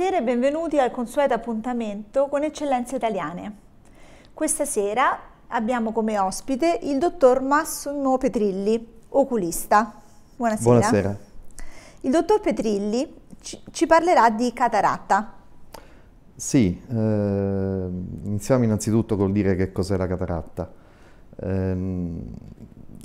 Buonasera e benvenuti al consueto appuntamento con Eccellenze Italiane. Questa sera abbiamo come ospite il dottor Massimo Petrilli, oculista. Buonasera. Buonasera. Il dottor Petrilli ci, ci parlerà di cataratta. Sì, eh, iniziamo innanzitutto col dire che cos'è la cataratta. Eh,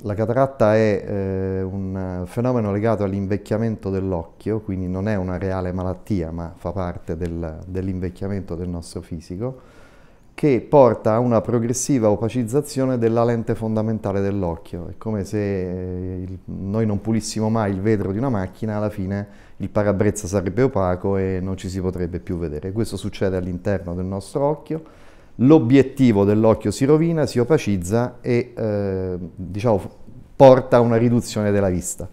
la cataratta è eh, un fenomeno legato all'invecchiamento dell'occhio, quindi non è una reale malattia, ma fa parte del, dell'invecchiamento del nostro fisico, che porta a una progressiva opacizzazione della lente fondamentale dell'occhio. È come se eh, il, noi non pulissimo mai il vetro di una macchina, alla fine il parabrezza sarebbe opaco e non ci si potrebbe più vedere. Questo succede all'interno del nostro occhio. L'obiettivo dell'occhio si rovina, si opacizza e eh, diciamo, porta a una riduzione della vista.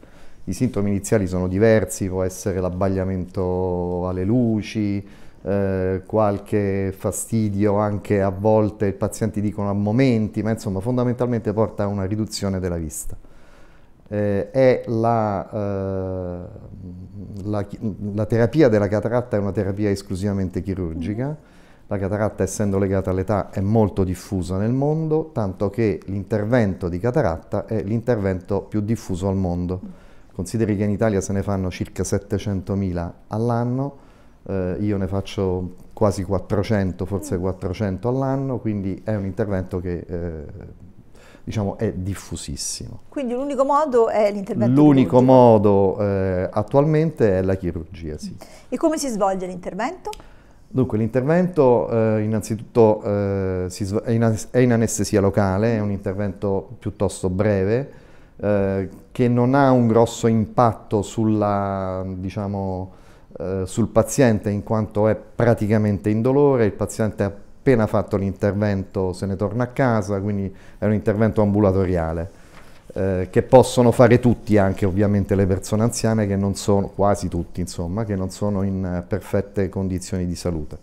I sintomi iniziali sono diversi, può essere l'abbagliamento alle luci, eh, qualche fastidio anche a volte, i pazienti dicono a momenti, ma insomma fondamentalmente porta a una riduzione della vista. Eh, è la, eh, la, la, terapia della cataratta è una terapia esclusivamente chirurgica la cataratta, essendo legata all'età, è molto diffusa nel mondo, tanto che l'intervento di cataratta è l'intervento più diffuso al mondo. Consideri che in Italia se ne fanno circa 700.000 all'anno, eh, io ne faccio quasi 400, forse 400 all'anno, quindi è un intervento che eh, diciamo, è diffusissimo. Quindi l'unico modo è l'intervento L'unico modo eh, attualmente è la chirurgia, sì. E come si svolge l'intervento? Dunque l'intervento eh, innanzitutto eh, è, in, è, in, anestesia locale, è un intervento piuttosto breve eh, che non ha un grosso impatto sulla, diciamo, eh, sul paziente in quanto è praticamente indolore, il paziente appena fatto l'intervento se ne torna a casa, quindi è un intervento ambulatoriale. Eh, che possono fare tutti, anche ovviamente le persone anziane, che non sono, quasi tutti insomma, che non sono in eh, perfette condizioni di salute.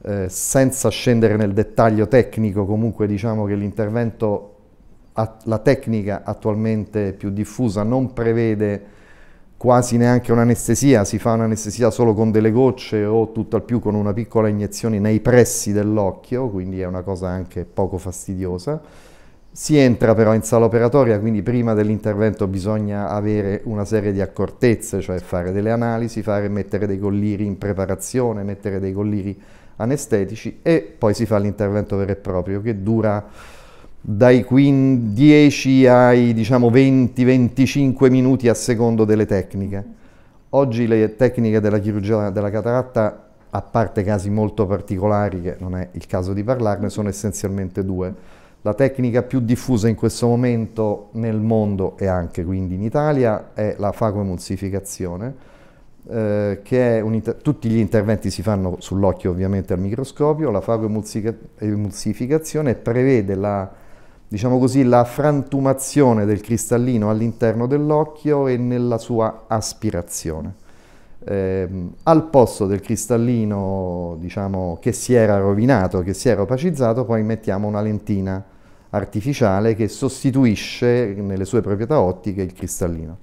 Eh, senza scendere nel dettaglio tecnico, comunque diciamo che l'intervento, la tecnica attualmente più diffusa non prevede quasi neanche un'anestesia, si fa un'anestesia solo con delle gocce o tutt'al più con una piccola iniezione nei pressi dell'occhio, quindi è una cosa anche poco fastidiosa. Si entra però in sala operatoria, quindi prima dell'intervento bisogna avere una serie di accortezze, cioè fare delle analisi, fare, mettere dei colliri in preparazione, mettere dei colliri anestetici e poi si fa l'intervento vero e proprio che dura dai 10 ai diciamo, 20-25 minuti a secondo delle tecniche. Oggi le tecniche della chirurgia della cataratta, a parte casi molto particolari che non è il caso di parlarne, sono essenzialmente due la tecnica più diffusa in questo momento nel mondo e anche quindi in Italia è la fagoemulsificazione, eh, che tutti gli interventi si fanno sull'occhio ovviamente al microscopio, la fagoemulsificazione prevede la, diciamo così, la frantumazione del cristallino all'interno dell'occhio e nella sua aspirazione. Eh, al posto del cristallino diciamo, che si era rovinato, che si era opacizzato, poi mettiamo una lentina artificiale che sostituisce nelle sue proprietà ottiche il cristallino.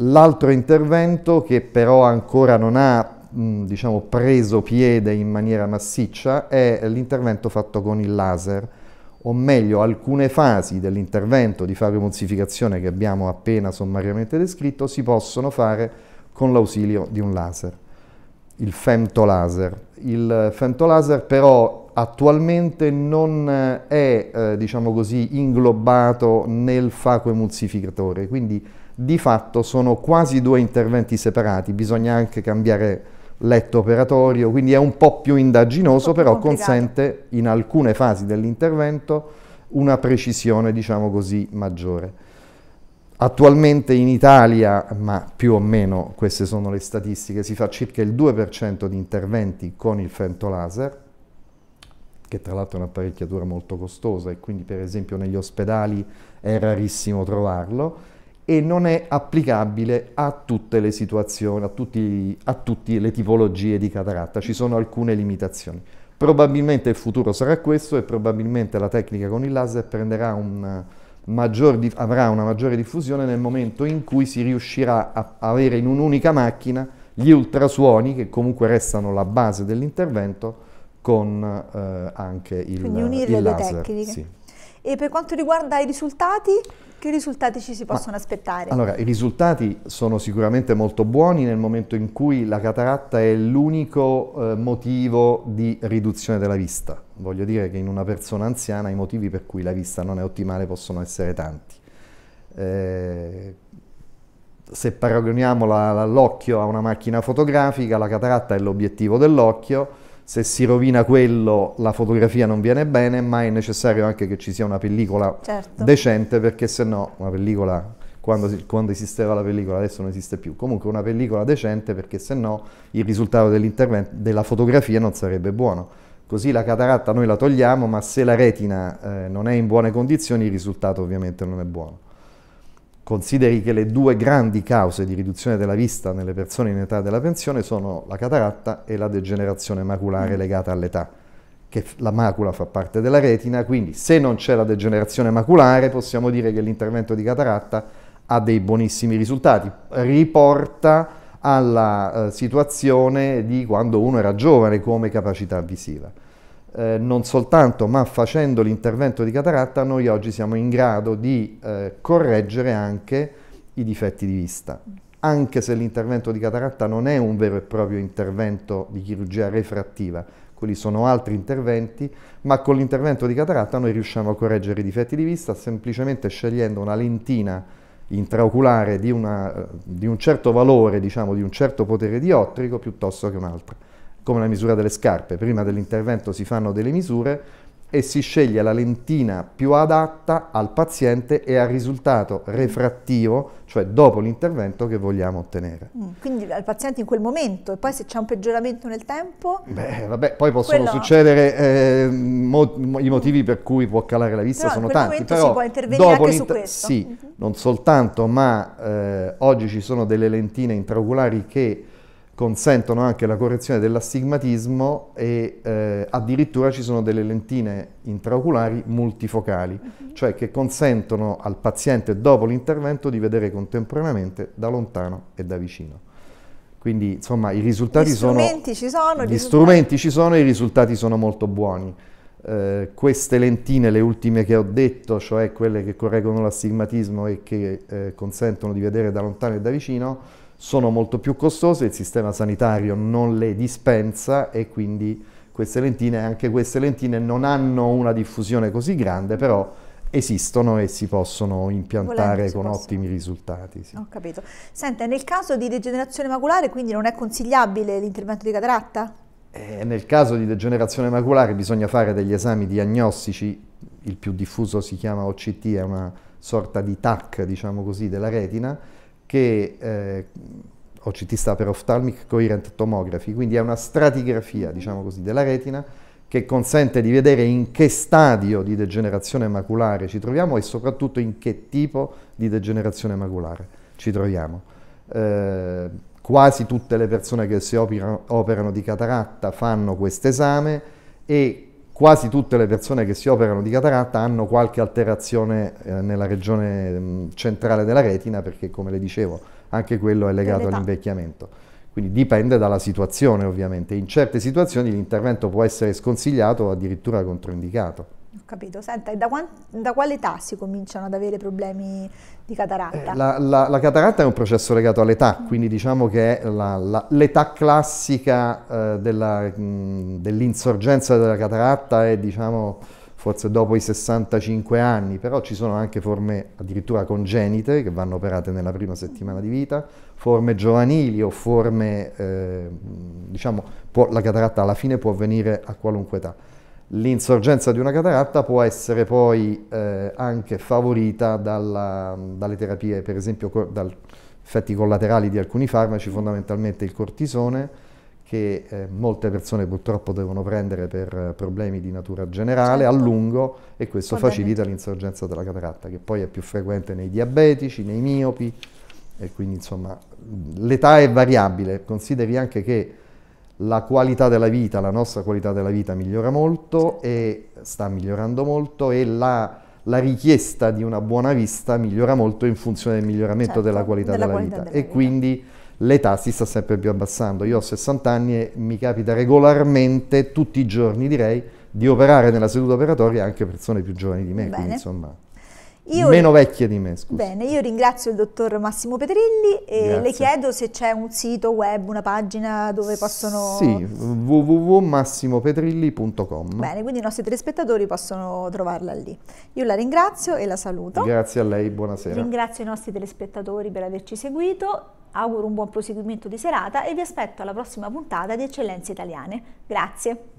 L'altro intervento che però ancora non ha diciamo, preso piede in maniera massiccia è l'intervento fatto con il laser, o meglio alcune fasi dell'intervento di fagomozzificazione che abbiamo appena sommariamente descritto si possono fare con l'ausilio di un laser, il femtolaser. Il femtolaser però attualmente non eh, è eh, diciamo così, inglobato nel faco emulsificatore, quindi di fatto sono quasi due interventi separati, bisogna anche cambiare letto operatorio, quindi è un po' più indaginoso, po però complicato. consente in alcune fasi dell'intervento una precisione diciamo così, maggiore. Attualmente in Italia, ma più o meno queste sono le statistiche, si fa circa il 2% di interventi con il fento laser, che tra l'altro è un'apparecchiatura molto costosa e quindi per esempio negli ospedali è rarissimo trovarlo e non è applicabile a tutte le situazioni, a, tutti, a tutte le tipologie di cataratta, ci sono alcune limitazioni. Probabilmente il futuro sarà questo e probabilmente la tecnica con il laser un maggior, avrà una maggiore diffusione nel momento in cui si riuscirà a avere in un'unica macchina gli ultrasuoni che comunque restano la base dell'intervento con eh, anche il, Quindi unire il le laser. Due tecniche. Sì. E per quanto riguarda i risultati, che risultati ci si possono Ma, aspettare? Allora, i risultati sono sicuramente molto buoni nel momento in cui la cataratta è l'unico eh, motivo di riduzione della vista. Voglio dire che in una persona anziana i motivi per cui la vista non è ottimale possono essere tanti. Eh, se paragoniamo l'occhio a una macchina fotografica, la cataratta è l'obiettivo dell'occhio, se si rovina quello la fotografia non viene bene, ma è necessario anche che ci sia una pellicola certo. decente perché se no una pellicola quando, quando, esisteva la pellicola, adesso non esiste più. Comunque una pellicola decente perché se no il risultato della fotografia non sarebbe buono. Così la cataratta noi la togliamo, ma se la retina eh, non è in buone condizioni il risultato ovviamente non è buono. Consideri che le due grandi cause di riduzione della vista nelle persone in età della pensione sono la cataratta e la degenerazione maculare mm. legata all'età, che la macula fa parte della retina, quindi se non c'è la degenerazione maculare possiamo dire che l'intervento di cataratta ha dei buonissimi risultati, riporta alla eh, situazione di quando uno era giovane come capacità visiva eh, non soltanto, ma facendo l'intervento di cataratta, noi oggi siamo in grado di eh, correggere anche i difetti di vista. Anche se l'intervento di cataratta non è un vero e proprio intervento di chirurgia refrattiva, quelli sono altri interventi, ma con l'intervento di cataratta noi riusciamo a correggere i difetti di vista semplicemente scegliendo una lentina intraoculare di, una, eh, di un certo valore, diciamo, di un certo potere diottrico piuttosto che un'altra come la misura delle scarpe. Prima dell'intervento si fanno delle misure e si sceglie la lentina più adatta al paziente e al risultato refrattivo, cioè dopo l'intervento che vogliamo ottenere. Mm, quindi al paziente in quel momento e poi se c'è un peggioramento nel tempo? Beh, vabbè, poi possono quello... succedere eh, mo i motivi per cui può calare la vista, no, sono tanti, però si può intervenire anche su questo. Sì, mm -hmm. non soltanto, ma eh, oggi ci sono delle lentine intraoculari che consentono anche la correzione dell'astigmatismo e eh, addirittura ci sono delle lentine intraoculari multifocali, mhm. cioè che consentono al paziente dopo l'intervento di vedere contemporaneamente da lontano e da vicino. Quindi insomma i risultati gli sono... Ci sono gli strumenti ci sono e i risultati sono molto buoni. Eh, queste lentine, le ultime che ho detto, cioè quelle che correggono l'astigmatismo e che eh, consentono di vedere da lontano e da vicino, sono molto più costose, il sistema sanitario non le dispensa e quindi queste lentine, anche queste lentine non hanno una diffusione così grande, però esistono e si possono impiantare si con possono. ottimi risultati. Sì. Ho capito. Senta, nel caso di degenerazione maculare quindi non è consigliabile l'intervento di cataratta? Eh, nel caso di degenerazione maculare bisogna fare degli esami diagnostici, il più diffuso si chiama OCT, è una sorta di TAC, diciamo così, della retina, che eh, OCT sta per Ophthalmic Coherent Tomography, quindi è una stratigrafia, diciamo così, della retina che consente di vedere in che stadio di degenerazione maculare ci troviamo e soprattutto in che tipo di degenerazione maculare ci troviamo. Eh, quasi tutte le persone che si operano, operano di cataratta fanno questo esame e quasi tutte le persone che si operano di cataratta hanno qualche alterazione eh, nella regione mm, centrale della retina perché come le dicevo anche quello è legato all'invecchiamento. Quindi dipende dalla situazione ovviamente. In certe situazioni l'intervento può essere sconsigliato o addirittura controindicato. Ho capito. Senta, e da, da quale età si cominciano ad avere problemi di cataratta? Eh, la, la, la, cataratta è un processo legato all'età, mm. quindi diciamo che l'età classica eh, dell'insorgenza della cataratta è diciamo forse dopo i 65 anni, però ci sono anche forme addirittura congenite che vanno operate nella prima settimana di vita, forme giovanili o forme, eh, diciamo, può, la cataratta alla fine può avvenire a qualunque età. L'insorgenza di una cataratta può essere poi eh, anche favorita dalla, dalle terapie, per esempio dagli effetti collaterali di alcuni farmaci, fondamentalmente il cortisone, che eh, molte persone purtroppo devono prendere per problemi di natura generale certo. a lungo e questo Va facilita l'insorgenza della cataratta, che poi è più frequente nei diabetici, nei miopi e quindi insomma l'età è variabile. Consideri anche che la qualità della vita, la nostra qualità della vita migliora molto e sta migliorando molto e la, la richiesta di una buona vista migliora molto in funzione del miglioramento certo, della qualità della, della qualità vita della e vita. quindi l'età si sta sempre più abbassando. Io ho 60 anni e mi capita regolarmente, tutti i giorni direi, di operare nella seduta operatoria anche persone più giovani di me, Bene. quindi insomma... Io Meno vecchie di me, scusa. Bene, io ringrazio il dottor Massimo Petrilli e Grazie. le chiedo se c'è un sito web, una pagina dove possono... Sì, www.massimopetrilli.com Bene, quindi i nostri telespettatori possono trovarla lì. Io la ringrazio e la saluto. Grazie a lei, buonasera. Ringrazio i nostri telespettatori per averci seguito, auguro un buon proseguimento di serata e vi aspetto alla prossima puntata di Eccellenze Italiane. Grazie.